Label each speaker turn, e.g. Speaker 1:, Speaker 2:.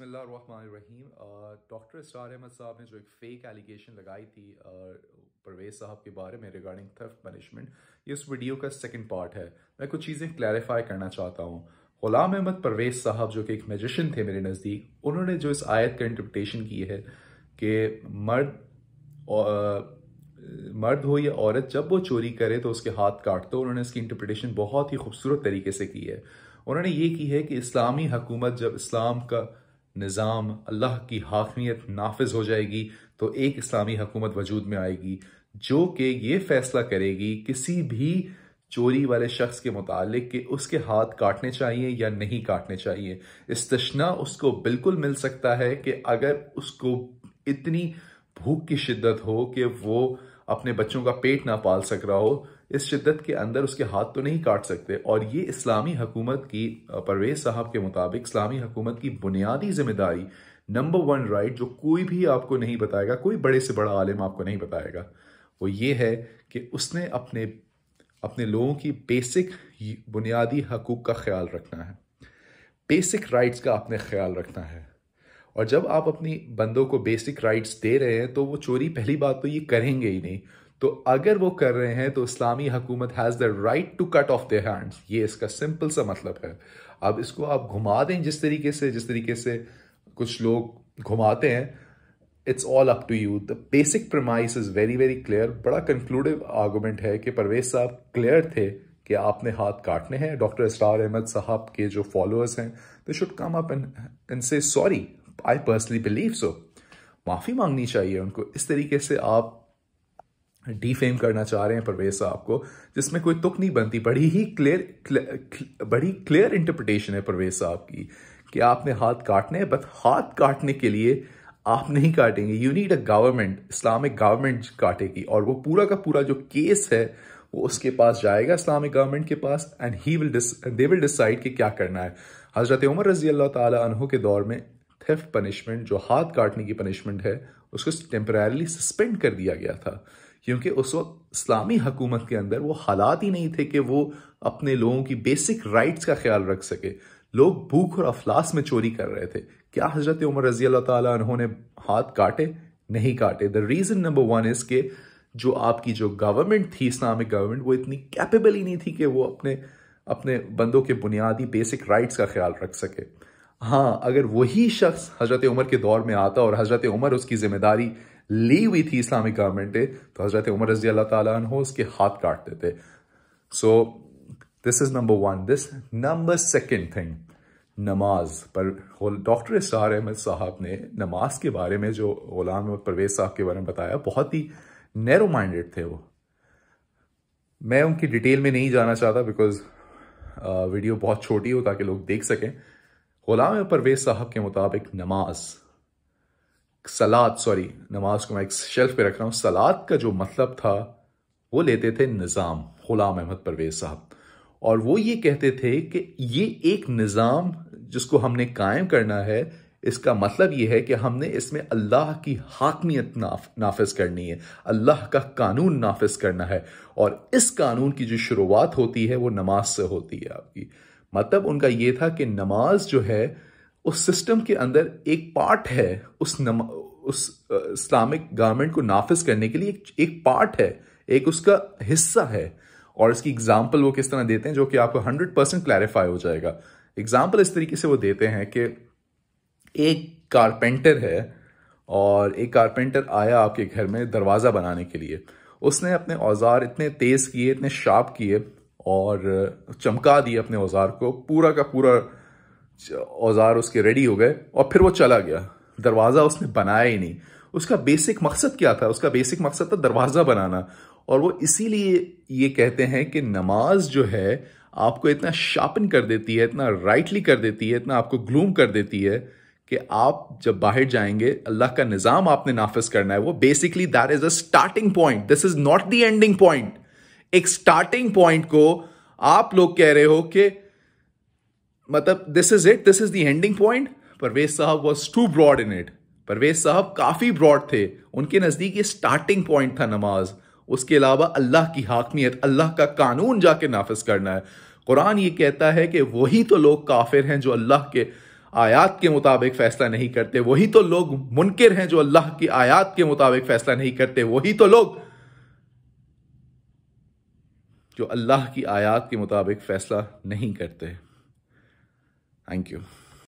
Speaker 1: बसमीम doctor star Ahmad साहब ने जो एक फेक एलिगेशन लगाई थी परवेज साहब के बारे में रिगार्डिंग थर्फ पनिशमेंट ये उस वीडियो का सेकंड पार्ट है मैं कुछ चीज़ें क्लैरिफाई करना चाहता हूँ गुलाम अहमद परवेज साहब जो कि एक मेजिशन थे मेरे नज़दीक उन्होंने जो इस आयत का इंटरप्रटेशन की है कि मर्द मर्द हो या औरत जब वो चोरी करे तो उसके हाथ काट दो उन्होंने इसकी इंटरप्रटेशन बहुत ही खूबसूरत तरीके से की है उन्होंने ये की है कि इस्लामी हकूमत जब इस्लाम का निज़ाम अल्लाह की हाकमियत नाफिज हो जाएगी तो एक इस्लामी हुकूमत वजूद में आएगी जो कि ये फैसला करेगी किसी भी चोरी वाले शख्स के मुतालिक के उसके हाथ काटने चाहिए या नहीं काटने चाहिए इस्तना उसको बिल्कुल मिल सकता है कि अगर उसको इतनी भूख की शिद्दत हो कि वो अपने बच्चों का पेट ना पाल सक रहा हो इस शिद्दत के अंदर उसके हाथ तो नहीं काट सकते और ये इस्लामी हकूमत की परवेज साहब के मुताबिक इस्लामी हकूमत की बुनियादी जिम्मेदारी नंबर वन राइट जो कोई भी आपको नहीं बताएगा कोई बड़े से बड़ा आलिम आपको नहीं बताएगा वो ये है कि उसने अपने अपने लोगों की बेसिक बुनियादी हकूक़ का ख्याल रखना है बेसिक राइट्स का आपने ख्याल रखना है और जब आप अपनी बंदों को बेसिक राइट्स दे रहे हैं तो वो चोरी पहली बात तो ये करेंगे ही नहीं तो अगर वो कर रहे हैं तो इस्लामी हुकूमत has the right to cut off their hands ये इसका सिंपल सा मतलब है अब इसको आप घुमा दें जिस तरीके से जिस तरीके से कुछ लोग घुमाते हैं it's all up to you the basic premise is very very clear बड़ा कंक्लूडिव आर्गूमेंट है कि परवेज साहब क्लियर थे कि आपने हाथ काटने हैं डॉक्टर इसरार अहमद साहब के जो फॉलोअर्स हैं they should come up and say sorry I personally believe so माफ़ी मांगनी चाहिए उनको इस तरीके से आप डीफेम करना चाह रहे हैं परवेज साहब को जिसमें कोई तुक नहीं बनती बड़ी ही क्लियर बड़ी क्लियर इंटरप्रटेशन है परवेज साहब की कि आपने हाथ काटने हैं बट हाथ काटने के लिए आप नहीं काटेंगे you need a government Islamic government काटेगी और वो पूरा का पूरा जो केस है वो उसके पास जाएगा इस्लामिक गवर्नमेंट के पास and he will they will decide कि क्या करना है हजरत उमर रजी अल्लाह तहों के दौर में थेफ्ट पनिशमेंट जो हाथ काटने की पनिशमेंट है उसको टेम्परली सस्पेंड कर दिया गया था क्योंकि उस वक्त इस्लामी हकूमत के अंदर वो हालात ही नहीं थे कि वो अपने लोगों की बेसिक राइट्स का ख्याल रख सके लोग भूख और अफलास में चोरी कर रहे थे क्या हजरत उमर रजी अल्लाह ताला उन्होंने हाथ काटे नहीं काटे the reason number one is के जो आपकी जो गवर्नमेंट थी इस्लामिक गवर्नमेंट वो इतनी कैपेबल ही नहीं थी कि वो अपने अपने बंदों के बुनियादी बेसिक राइट्स का ख्याल रख सके हाँ अगर वही शख्स हजरत उमर के दौर में आता और हजरत उमर उसकी जिम्मेदारी लीवी थे इस्लामिक गवर्नमेंटेट হযরত উমর রাদিয়াল্লাহু তাআলা عنہস কে হাত কাটতে थे so this is number one this number second thing নামাজ পর doctor S R M sahab নে নামাজ কে বারে মে জো غلامে পরবেশ সাহেব কে বারে বাতায়া বহুত হি নেরো মাইন্ডেড থে ও মে উনকি ডিটেইল মে নেহি Jana চাহতা बिकॉज ভিডিও বহুত ছোটি হ তো কে লগ দেখ सके गुलामে পরবেশ সাহেব কে मुताबिक নামাজ सलाद सॉरी नमाज को मैं एक शेल्फ पे रख रहा हूँ सलाद का जो मतलब था वो लेते थे निज़ाम गुलाम अहमद परवेज साहब और वो ये कहते थे कि ये एक निज़ाम जिसको हमने कायम करना है इसका मतलब ये है कि हमने इसमें अल्लाह की हाकमियत नाफ, नाफिज करनी है अल्लाह का कानून नाफिज करना है और इस कानून की जो शुरुआत होती है वो नमाज से होती है आपकी मतलब उनका ये था कि नमाज जो है उस सिस्टम के अंदर एक पार्ट है उस नमा उस इस्लामिक गवर्नमेंट को नाफिज करने के लिए एक, एक पार्ट है एक उसका हिस्सा है और इसकी एग्जाम्पल वो किस तरह देते हैं जो कि आपको हंड्रेड परसेंट क्लैरिफाई हो जाएगा एग्जाम्पल इस तरीके से वो देते हैं कि एक कारपेंटर है और एक कारपेंटर आया आपके घर में दरवाज़ा बनाने के लिए उसने अपने औजार इतने तेज़ किए इतने शार्प किए और चमका दिए अपने औजार को पूरा का पूरा औजार उसके रेडी हो गए और फिर वो चला गया दरवाज़ा उसने बनाया ही नहीं उसका बेसिक मकसद क्या था उसका बेसिक मकसद था दरवाज़ा बनाना और वो इसीलिए ये कहते हैं कि नमाज जो है आपको इतना शार्पन कर देती है इतना राइटली कर देती है इतना आपको ग्लूम कर देती है कि आप जब बाहर जाएंगे अल्लाह का निज़ाम आपने नाफिज करना है वो basically that is a starting point this is not the ending point एक स्टार्टिंग पॉइंट को आप लोग कह रहे हो कि मतलब this is it this is the ending point Parvez sahab was too broad in it Parvez sahab काफ़ी ब्रॉड थे उनके नज़दीक ये स्टार्टिंग पॉइंट था नमाज उसके अलावा अल्लाह की हाकमियत अल्लाह का कानून जाके नाफिज करना है कुरान ये कहता है कि वही तो लोग काफिर हैं जो अल्लाह के आयात के मुताबिक फैसला नहीं करते वही तो लोग मुनकर हैं जो अल्लाह की आयात के मुताबिक फैसला नहीं करते वही तो लोग जो अल्लाह की आयात के मुताबिक फैसला नहीं करते थैंक यू